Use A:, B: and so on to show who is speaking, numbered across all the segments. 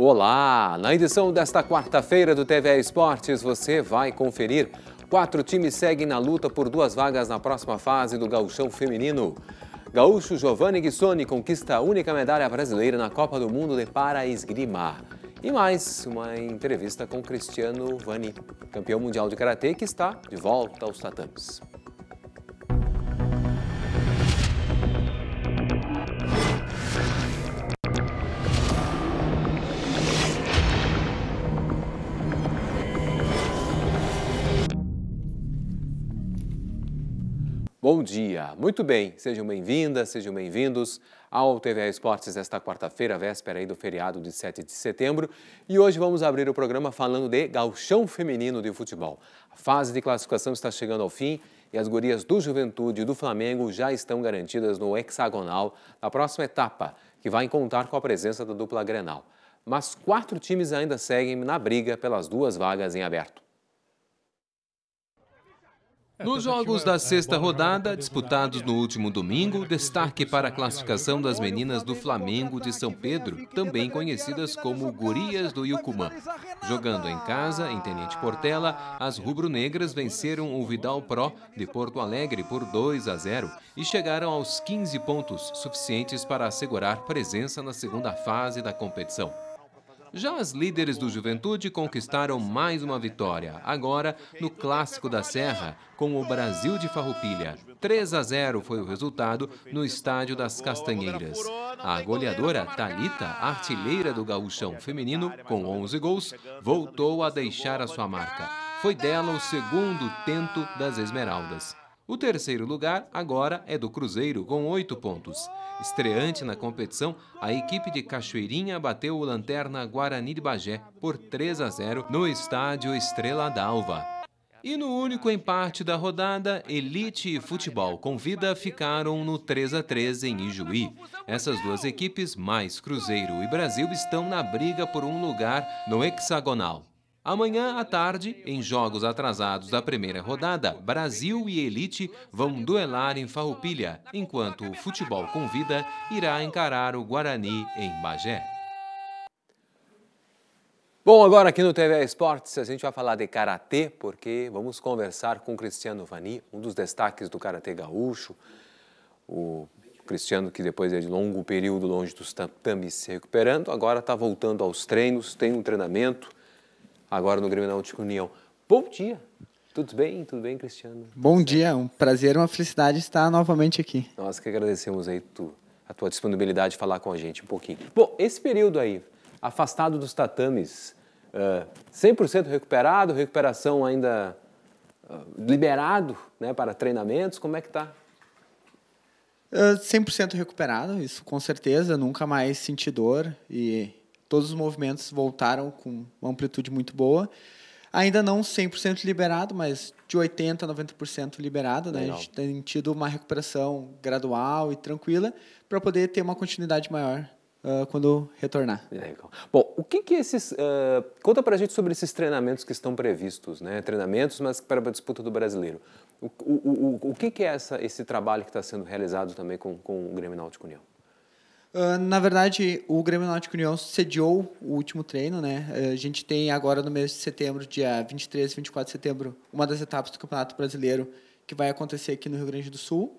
A: Olá! Na edição desta quarta-feira do TV Esportes, você vai conferir. Quatro times seguem na luta por duas vagas na próxima fase do gauchão feminino. Gaúcho Giovanni Guissoni conquista a única medalha brasileira na Copa do Mundo de para esgrima. E mais uma entrevista com Cristiano Vani, campeão mundial de karatê que está de volta aos tatames. Bom dia, muito bem, sejam bem-vindas, sejam bem-vindos ao TVA Esportes esta quarta-feira, véspera aí do feriado de 7 de setembro. E hoje vamos abrir o programa falando de galchão feminino de futebol. A fase de classificação está chegando ao fim e as gurias do Juventude e do Flamengo já estão garantidas no hexagonal na próxima etapa, que vai contar com a presença da dupla Grenal. Mas quatro times ainda seguem na briga pelas duas vagas em aberto. É, Nos jogos da é sexta rodada, disputados no último domingo, destaque para a classificação das meninas do Flamengo de São Pedro, também conhecidas como Gurias do Yucumã. Jogando em casa, em Tenente Portela, as rubro-negras venceram o Vidal Pro de Porto Alegre por 2 a 0 e chegaram aos 15 pontos, suficientes para assegurar presença na segunda fase da competição. Já as líderes do Juventude conquistaram mais uma vitória, agora no Clássico da Serra, com o Brasil de Farroupilha. 3 a 0 foi o resultado no Estádio das Castanheiras. A goleadora Talita, artilheira do gaúchão feminino, com 11 gols, voltou a deixar a sua marca. Foi dela o segundo tento das Esmeraldas. O terceiro lugar agora é do Cruzeiro, com oito pontos. Estreante na competição, a equipe de Cachoeirinha bateu o Lanterna Guarani de Bagé por 3 a 0 no estádio Estrela d'Alva. E no único empate da rodada, Elite e Futebol com Vida ficaram no 3 a 3 em Ijuí. Essas duas equipes, mais Cruzeiro e Brasil, estão na briga por um lugar no hexagonal. Amanhã à tarde, em jogos atrasados da primeira rodada, Brasil e Elite vão duelar em Farroupilha, enquanto o Futebol com Vida irá encarar o Guarani em Bagé. Bom, agora aqui no TV Esportes a gente vai falar de karatê, porque vamos conversar com Cristiano Vani, um dos destaques do karatê gaúcho. O Cristiano, que depois é de longo período longe dos tatames, se recuperando, agora está voltando aos treinos, tem um treinamento agora no Grêmio Náutico União. Bom dia! Tudo bem? Tudo bem, Cristiano?
B: Bom dia, um prazer, uma felicidade estar novamente aqui. Nós que
A: agradecemos aí tu, a tua disponibilidade de falar com a gente um pouquinho. Bom, esse período aí, afastado dos tatames, uh, eh, 100% recuperado, recuperação ainda
B: uh, liberado né, para treinamentos, como é que tá? 100% eh, recuperado, isso com certeza, nunca mais senti dor e Todos os movimentos voltaram com uma amplitude muito boa. Ainda não 100% liberado, mas de 80% a 90% liberado. Né? A gente tem tido uma recuperação gradual e tranquila para poder ter uma continuidade maior Uh, quando retornar. Legal. Bom,
A: o que que esses... Uh, conta a gente sobre esses treinamentos que estão previstos, né? Treinamentos, mas para a disputa do brasileiro. O, o, o, o que que é essa, esse trabalho que está sendo realizado também com, com o Grêmio Náutico União?
B: Ah, na verdade, o Grêmio Náutico União sediou o último treino, né? Ah, a gente tem agora no mês de setembro, dia 23 e 24 de setembro, uma das etapas do Campeonato Brasileiro que vai acontecer aqui no Rio Grande do Sul.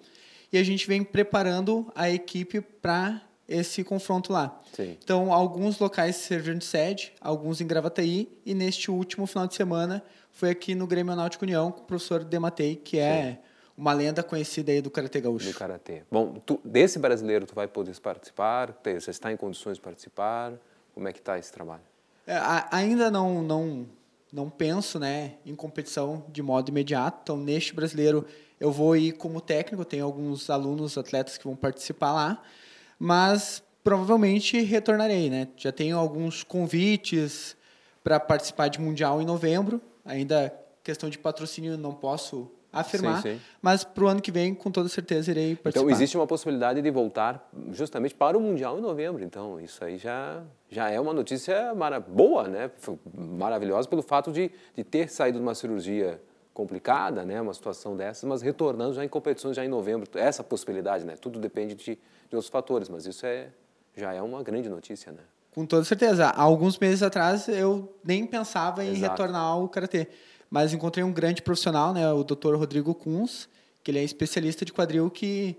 B: E a gente vem preparando a equipe para esse confronto lá. Sim. Então, alguns locais serviram de sede, alguns em Gravataí, e neste último final de semana foi aqui no Grêmio Náutico União com o professor Dematei, que é Sim uma lenda conhecida aí do Karatê Gaúcho. Do Karatê. Bom,
A: tu, desse brasileiro tu vai poder participar? Você está em condições de participar? Como é que está esse trabalho?
B: É, a, ainda não, não, não penso né, em competição de modo imediato. Então, neste brasileiro, eu vou ir como técnico. Tenho alguns alunos, atletas que vão participar lá. Mas provavelmente retornarei, né? Já tenho alguns convites para participar de mundial em novembro. Ainda questão de patrocínio não posso afirmar, sim, sim. mas para o ano que vem, com toda certeza, irei então, participar. Então, existe
A: uma possibilidade de voltar justamente para o Mundial em novembro. Então, isso aí já, já é uma notícia mara boa, né? maravilhosa pelo fato de, de ter saído de uma cirurgia complicada, né? uma situação dessas, mas retornando já em competições já em novembro. Essa possibilidade, né? Tudo depende de, de outros fatores, mas isso é, já é uma grande notícia, né?
B: Com toda certeza. Há alguns meses atrás, eu nem pensava em Exato. retornar ao Karatê. Mas encontrei um grande profissional, né, o Dr. Rodrigo Kunz, que ele é especialista de quadril que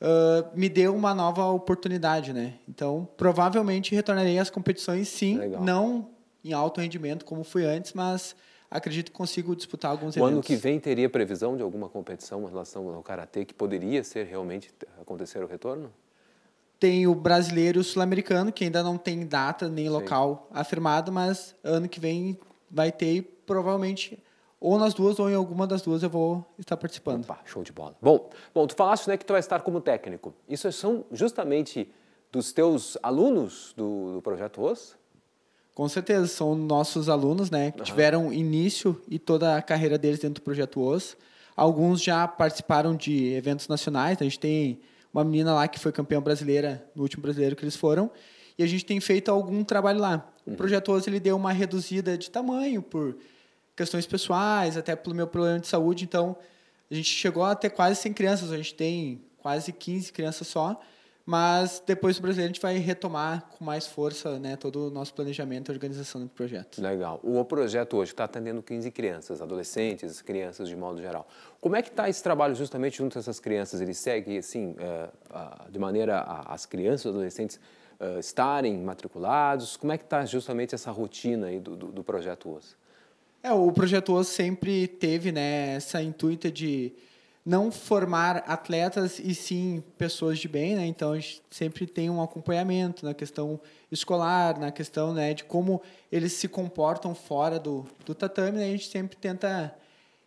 B: uh, me deu uma nova oportunidade, né? Então, provavelmente retornarei às competições, sim, Legal. não em alto rendimento como fui antes, mas acredito que consigo disputar alguns o eventos. ano que
A: vem teria previsão de alguma competição em relação ao karatê que poderia ser realmente acontecer
B: o retorno? Tem o brasileiro e o sul-americano, que ainda não tem data nem local Sim. afirmado, mas ano que vem vai ter e provavelmente ou nas duas, ou em alguma das duas eu vou estar participando. Opa, show de bola.
A: Bom, bom, tu falaste né, que tu vai estar como técnico.
B: Isso são justamente dos teus alunos do, do Projeto Rosto? Com certeza, são nossos alunos, né, que uhum. tiveram início e toda a carreira deles dentro do Projeto OS. Alguns já participaram de eventos nacionais, a gente tem uma menina lá que foi campeã brasileira no último brasileiro que eles foram, e a gente tem feito algum trabalho lá. O uhum. Projeto OS ele deu uma reduzida de tamanho por questões pessoais, até pelo meu problema de saúde. Então, a gente chegou até quase 100 crianças, a gente tem quase 15 crianças só. Mas depois do brasileiro a gente vai retomar com mais força né, todo o nosso planejamento e organização do projeto.
A: Legal. O projeto hoje está atendendo 15 crianças, adolescentes, crianças de modo geral. Como é que está esse trabalho justamente junto a essas crianças? Ele segue assim, eh, de maneira a, as crianças e adolescentes eh, estarem matriculados? Como é que está justamente essa rotina aí do, do, do projeto hoje?
B: É, o Projeto O sempre teve né, essa intuita de não formar atletas e sim pessoas de bem, né? Então a gente sempre tem um acompanhamento na questão escolar, na questão né, de como eles se comportam fora do, do tatame, né? A gente sempre tenta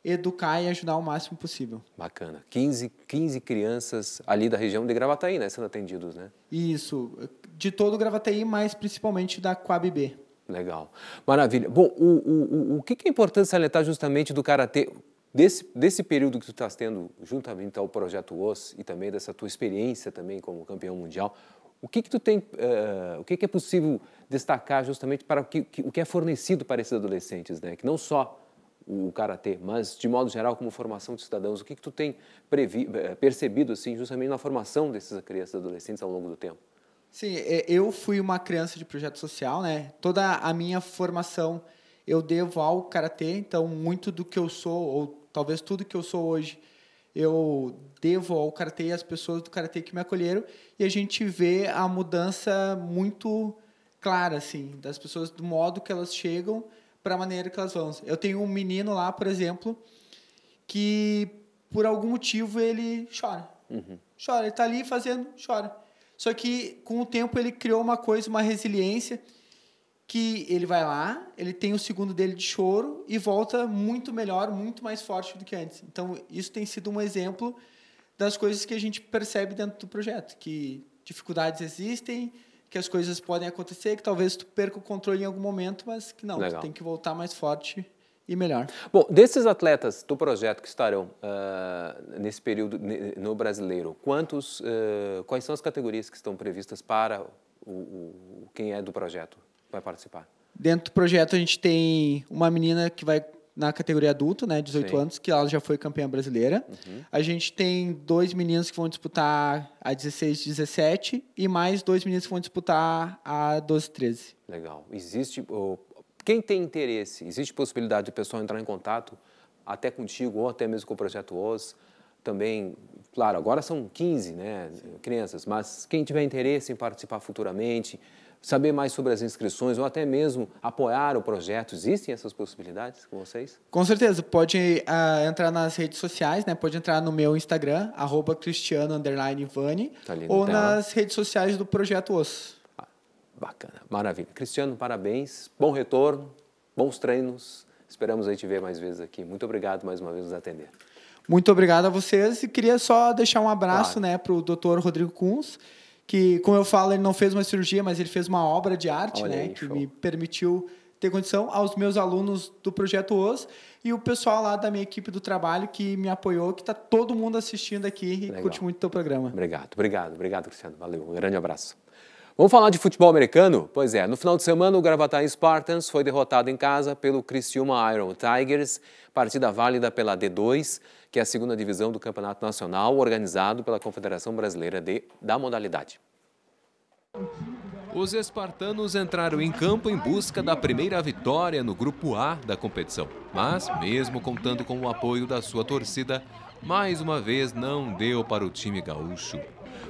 B: educar e ajudar o máximo possível.
A: Bacana. 15, 15 crianças ali da região de Gravataí, né? Sendo atendidos, né?
B: Isso. De todo o Gravataí, mas principalmente da Coab B.
A: Legal. Maravilha. Bom, o, o, o que é importante salientar justamente do Karatê, desse, desse período que tu estás tendo juntamente ao Projeto OS e também dessa tua experiência também como campeão mundial, o que que tu tem, uh, o que que é possível destacar justamente para o que, que, o que é fornecido para esses adolescentes, né? Que não só o Karatê, mas de modo geral como formação de cidadãos, o que que tu tem eh, percebido assim justamente na formação dessas crianças e adolescentes ao longo do tempo?
B: Sim, é, eu fui uma criança de projeto social, né? Toda a minha formação eu devo ao karatê, então muito do que eu sou, ou talvez tudo que eu sou hoje, eu devo ao karatê e às pessoas do karatê que me acolheram. E a gente vê a mudança muito clara, assim, das pessoas, do modo que elas chegam para a maneira que elas vão. Eu tenho um menino lá, por exemplo, que por algum motivo ele chora. Uhum. Chora, ele está ali fazendo, chora. Só que com o tempo ele criou uma coisa, uma resiliência que ele vai lá, ele tem o segundo dele de choro e volta muito melhor, muito mais forte do que antes. Então isso tem sido um exemplo das coisas que a gente percebe dentro do projeto, que dificuldades existem, que as coisas podem acontecer, que talvez tu perca o controle em algum momento, mas que não, tu tem que voltar mais forte e melhor.
A: Bom, desses atletas do projeto que estarão uh, nesse período no brasileiro, quantos, uh, quais são as categorias que estão previstas para o, o, quem é do projeto vai participar?
B: Dentro do projeto a gente tem uma menina que vai na categoria adulto, né, 18 Sim. anos, que ela já foi campeã brasileira. Uhum. A gente tem dois meninos que vão disputar a 16 17 e mais dois meninos que vão disputar a 12 13. Legal.
A: Existe o quem tem interesse, existe possibilidade de pessoal entrar em contato até contigo ou até mesmo com o Projeto Oz, também, claro, agora são 15 né, crianças, mas quem tiver interesse em participar futuramente, saber mais sobre as inscrições ou até mesmo apoiar o projeto, existem essas possibilidades com vocês?
B: Com certeza, pode uh, entrar nas redes sociais, né? pode entrar no meu Instagram, arroba cristiano__vani,
A: tá ou nas
B: redes sociais do Projeto Osso.
A: Bacana, maravilha. Cristiano, parabéns, bom retorno, bons treinos. Esperamos aí te ver mais vezes aqui. Muito obrigado mais uma
B: vez nos atender. Muito obrigado a vocês e queria só deixar um abraço claro. né, para o doutor Rodrigo Kunz, que, como eu falo, ele não fez uma cirurgia, mas ele fez uma obra de arte né, aí, que show. me permitiu ter condição, aos meus alunos do Projeto OS e o pessoal lá da minha equipe do trabalho que me apoiou, que está todo mundo assistindo aqui e Legal. curte muito o teu programa.
A: Obrigado, obrigado, obrigado, Cristiano. Valeu, um grande abraço. Vamos falar de futebol americano? Pois é, no final de semana o Gravataí Spartans foi derrotado em casa pelo Criciúma Iron Tigers, partida válida pela D2, que é a segunda divisão do Campeonato Nacional, organizado pela Confederação Brasileira de, da modalidade. Os espartanos entraram em campo em busca da primeira vitória no grupo A da competição, mas mesmo contando com o apoio da sua torcida, mais uma vez não deu para o time gaúcho.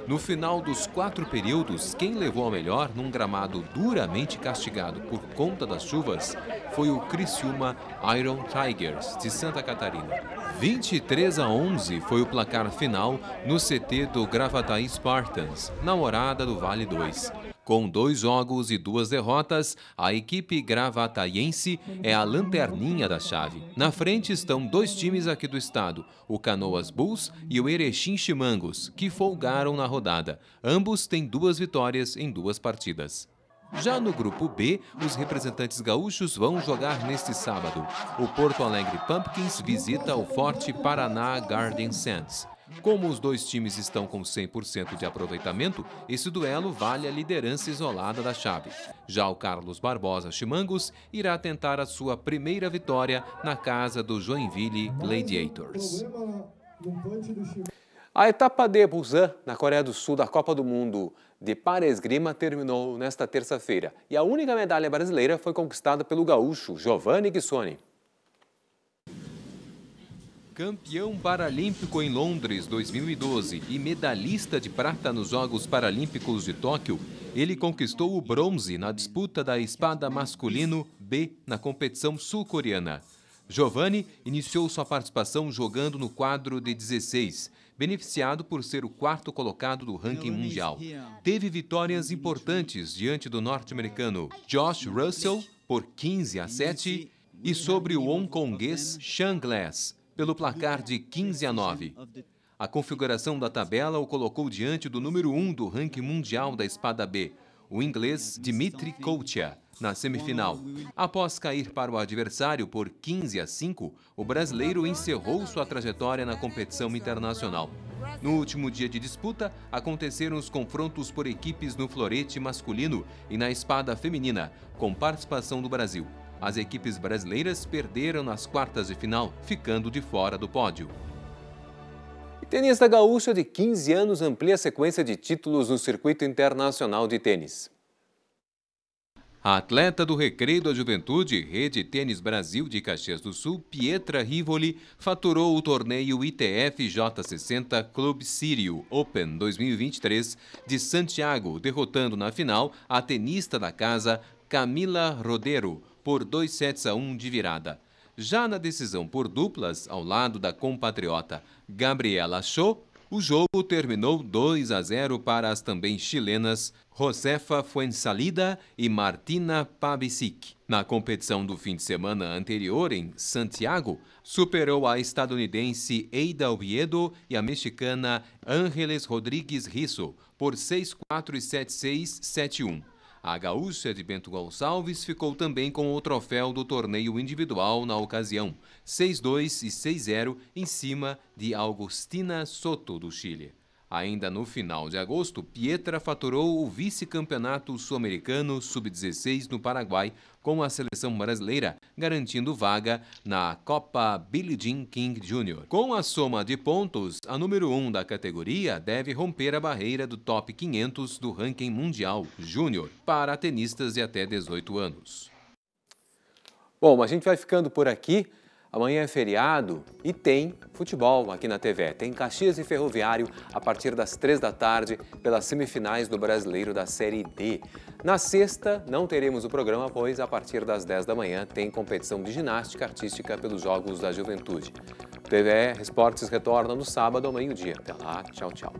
A: No final dos quatro períodos, quem levou a melhor num gramado duramente castigado por conta das chuvas foi o Criciúma Iron Tigers, de Santa Catarina. 23 a 11 foi o placar final no CT do Gravataí Spartans, na morada do Vale 2. Com dois jogos e duas derrotas, a equipe gravataiense é a lanterninha da chave. Na frente estão dois times aqui do estado, o Canoas Bulls e o Erechim Chimangos, que folgaram na rodada. Ambos têm duas vitórias em duas partidas. Já no grupo B, os representantes gaúchos vão jogar neste sábado. O Porto Alegre Pumpkins visita o Forte Paraná Garden Sands. Como os dois times estão com 100% de aproveitamento, esse duelo vale a liderança isolada da chave. Já o Carlos Barbosa Chimangos irá tentar a sua primeira vitória na casa do Joinville Gladiators. A etapa de Busan, na Coreia do Sul, da Copa do Mundo de para esgrima terminou nesta terça-feira e a única medalha brasileira foi conquistada pelo gaúcho Giovanni Ghisoni. Campeão paralímpico em Londres 2012 e medalhista de prata nos Jogos Paralímpicos de Tóquio, ele conquistou o bronze na disputa da espada masculino B na competição sul-coreana. Giovanni iniciou sua participação jogando no quadro de 16, beneficiado por ser o quarto colocado do ranking mundial. Teve vitórias importantes diante do norte-americano Josh Russell por 15 a 7 e sobre o hongkonguês Shang Glass pelo placar de 15 a 9. A configuração da tabela o colocou diante do número 1 um do ranking mundial da espada B, o inglês Dmitry Koutia, na semifinal. Após cair para o adversário por 15 a 5, o brasileiro encerrou sua trajetória na competição internacional. No último dia de disputa, aconteceram os confrontos por equipes no florete masculino e na espada feminina, com participação do Brasil as equipes brasileiras perderam nas quartas de final, ficando de fora do pódio. tenista Gaúcha de 15 anos amplia a sequência de títulos no circuito internacional de tênis. A atleta do Recreio da Juventude, Rede Tênis Brasil de Caxias do Sul, Pietra Rivoli, faturou o torneio ITF J60 Club Sírio Open 2023 de Santiago, derrotando na final a tenista da casa Camila Rodero por 2 sets a 1 de virada. Já na decisão por duplas, ao lado da compatriota Gabriela Show, o jogo terminou 2 a 0 para as também chilenas Josefa Fuensalida e Martina Pabicic. Na competição do fim de semana anterior em Santiago, superou a estadunidense Eida Oviedo e a mexicana Ángeles Rodrigues Risso por 6-4 e 7-6, 7-1. A gaúcha de Bento Gonçalves ficou também com o troféu do torneio individual na ocasião, 6-2 e 6-0 em cima de Augustina Soto, do Chile. Ainda no final de agosto, Pietra faturou o vice-campeonato sul-americano sub-16 no Paraguai, com a seleção brasileira, garantindo vaga na Copa Billie Jean King Jr. Com a soma de pontos, a número 1 um da categoria deve romper a barreira do top 500 do ranking mundial júnior para tenistas de até 18 anos. Bom, a gente vai ficando por aqui. Amanhã é feriado e tem futebol aqui na TV. Tem Caxias e Ferroviário a partir das três da tarde pelas semifinais do Brasileiro da Série D. Na sexta, não teremos o programa, pois a partir das 10 da manhã tem competição de ginástica artística pelos Jogos da Juventude. TV Esportes retorna no sábado ao meio-dia. Até lá, tchau, tchau.